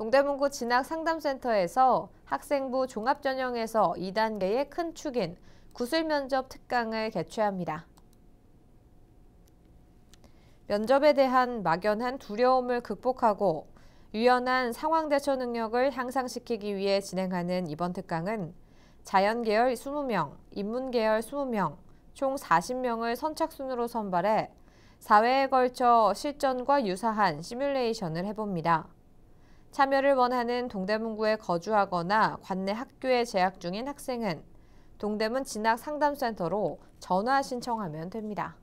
동대문구 진학상담센터에서 학생부 종합전형에서 2단계의 큰 축인 구술면접 특강을 개최합니다. 면접에 대한 막연한 두려움을 극복하고 유연한 상황 대처 능력을 향상시키기 위해 진행하는 이번 특강은 자연계열 20명, 인문계열 20명, 총 40명을 선착순으로 선발해 사회에 걸쳐 실전과 유사한 시뮬레이션을 해봅니다. 참여를 원하는 동대문구에 거주하거나 관내 학교에 재학 중인 학생은 동대문 진학 상담센터로 전화 신청하면 됩니다.